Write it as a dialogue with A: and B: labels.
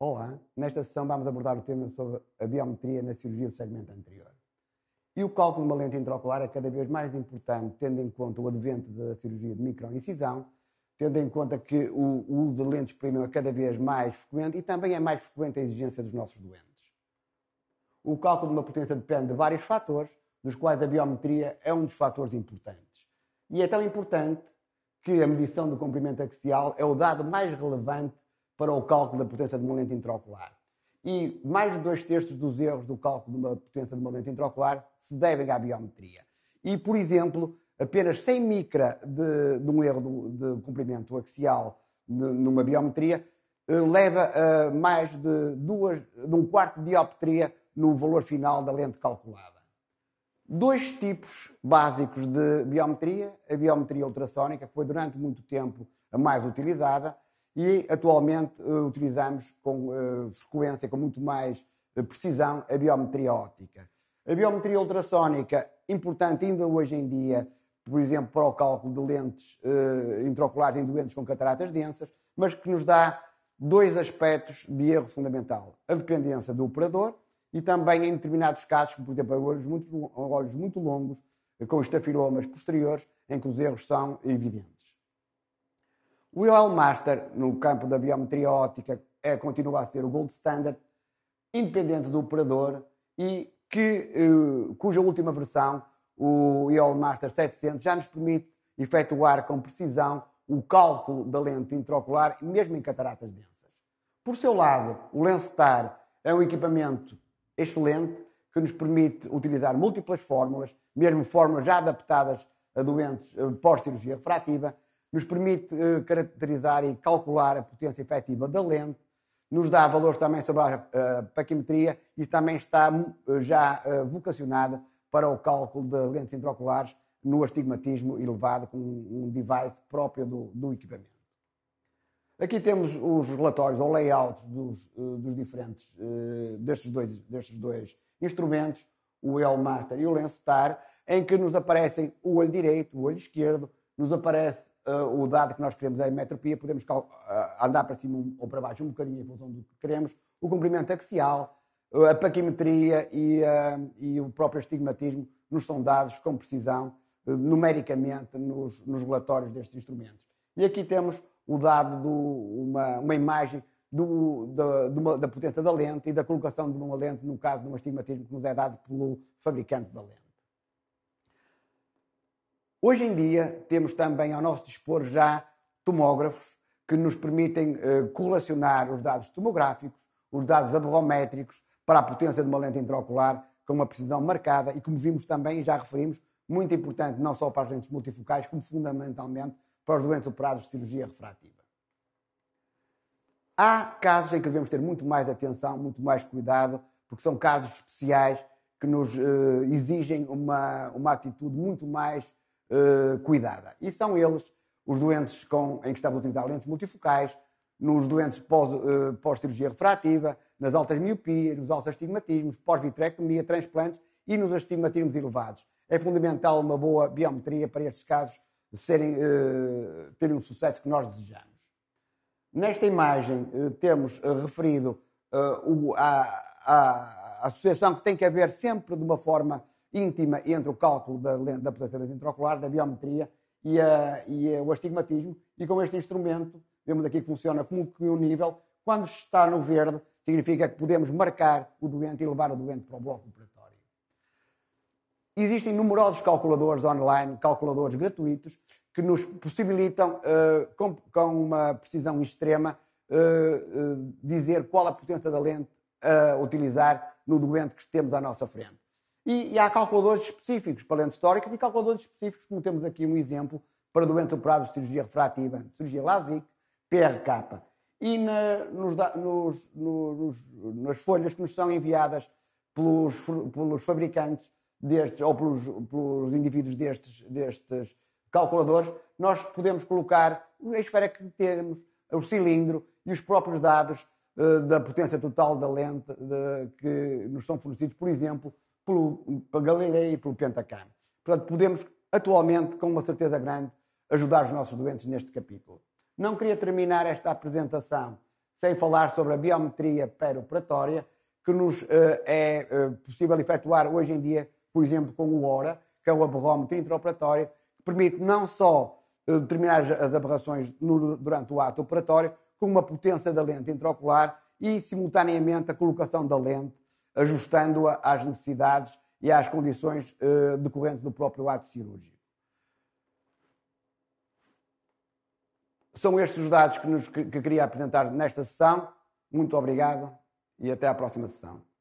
A: Olá, nesta sessão vamos abordar o tema sobre a biometria na cirurgia do segmento anterior. E o cálculo de uma lente intraocular é cada vez mais importante, tendo em conta o advento da cirurgia de microincisão, tendo em conta que o uso de lentes premium é cada vez mais frequente e também é mais frequente a exigência dos nossos doentes. O cálculo de uma potência depende de vários fatores, dos quais a biometria é um dos fatores importantes. E é tão importante que a medição do comprimento axial é o dado mais relevante para o cálculo da potência de uma lente intraocular. E mais de dois terços dos erros do cálculo de uma potência de uma lente intraocular se devem à biometria. E, por exemplo, apenas 100 micra de, de um erro de, comprimento axial numa biometria eh, leva a mais de, duas, de um quarto de dioptria no valor final da lente calculada. Dois tipos básicos de biometria: a biometria ultrassónica, que foi durante muito tempo a mais utilizada, e atualmente eh, utilizamos com eh, frequência, com muito mais eh, precisão, a biometria óptica. A biometria ultrassónica, importante ainda hoje em dia, por exemplo, para o cálculo de lentes uh, intraoculares em doentes com cataratas densas, mas que nos dá dois aspectos de erro fundamental. A dependência do operador e também em determinados casos, como por exemplo olhos muito, olhos muito longos, com estafilomas posteriores, em que os erros são evidentes. O Master no campo da biometria óptica, é, continua a ser o gold standard, independente do operador, e que, eh, cuja última versão, o Master 700, já nos permite efetuar com precisão o cálculo da lente intraocular, mesmo em cataratas densas. Por seu lado, o LensStar é um equipamento excelente que nos permite utilizar múltiplas fórmulas, mesmo fórmulas já adaptadas a doentes eh, pós-cirurgia refrativa, nos permite eh, caracterizar e calcular a potência efetiva da lente, nos dá valores também sobre a paquimetria e também está hum, já eh, vocacionada para o cálculo de lentes intraoculares no astigmatismo elevado com um device próprio do, do equipamento. Aqui temos os relatórios ou layouts dos, eh, dos diferentes, destes dois, destes dois instrumentos, o Elmaster e o Lensstar, em que nos aparecem o olho direito, o olho esquerdo, nos aparece uh, o dado que nós queremos é a metropia, podemos uh, andar para cima um, ou para baixo um bocadinho em função do que queremos, o comprimento axial, uh, a paquimetria e, e, o próprio estigmatismo nos são dados com precisão numericamente nos, nos, relatórios destes instrumentos. E aqui temos o dado, de uma, uma imagem do, da, uma, da, potência da lente e da colocação de uma lente, no caso de um astigmatismo que nos é dado pelo fabricante da lente. Hoje em dia, temos também ao nosso dispor já tomógrafos que nos permitem eh, correlacionar os dados tomográficos, os dados aberrométricos, para a potência de uma lente intraocular com uma precisão marcada e, como vimos também, já referimos, muito importante não só para as lentes multifocais, como fundamentalmente para os doentes operados de cirurgia refrativa. Há casos em que devemos ter muito mais atenção, muito mais cuidado, porque são casos especiais que nos eh, exigem uma, uma atitude muito mais eh, cuidada. E são eles os doentes com, em que estamos a utilizar lentes multifocais, nos doentes eh, pós-cirurgia uh, pós refrativa, nas altas miopias, nos altos astigmatismos, pós-vitrectomia, transplantes e nos astigmatismos elevados. É fundamental uma boa biometria para estes casos serem, uh, terem o sucesso que nós desejamos. Nesta imagem uh, temos referido o, a, a associação que tem que haver sempre de uma forma íntima entre o cálculo da, da lente intraocular, da biometria e, a, e, o astigmatismo. E com este instrumento, vemos aqui que funciona como que um nível. Quando está no verde, significa que podemos marcar o doente e levar o doente para o bloco operatório. Existem numerosos calculadores online, calculadores gratuitos, que nos possibilitam, uh, com, com, uma precisão extrema, uh, uh, dizer qual a potência da lente a utilizar no doente que temos à nossa frente. E, e, há calculadores específicos para lentes históricas e calculadores específicos, como temos aqui um exemplo, para doente operado de cirurgia refrativa, cirurgia LASIK, PRK. E na, nos, nos, nos, nas folhas que nos são enviadas pelos, pelos fabricantes destes, ou pelos, pelos indivíduos destes, destes calculadores, nós podemos colocar a esfera que temos, o cilindro e os próprios dados uh, da potência total da lente de, que nos são fornecidos, por exemplo, pelo, pelo Galileu e pelo Pentacam. Portanto, podemos, atualmente, com uma certeza grande, ajudar os nossos doentes neste capítulo. Não queria terminar esta apresentação sem falar sobre a biometria peroperatória, que nos uh, é uh, possível efetuar hoje em dia, por exemplo, com o ORA, que é o aborrómetro intraoperatório, que permite não só uh, determinar as aberrações no, durante o ato operatório, como uma potência da lente intraocular e, simultaneamente, a colocação da lente ajustando-a às necessidades e às condições uh, decorrentes do próprio ato cirúrgico. São estes os dados que, nos, que, que queria apresentar nesta sessão. Muito obrigado e até à próxima sessão.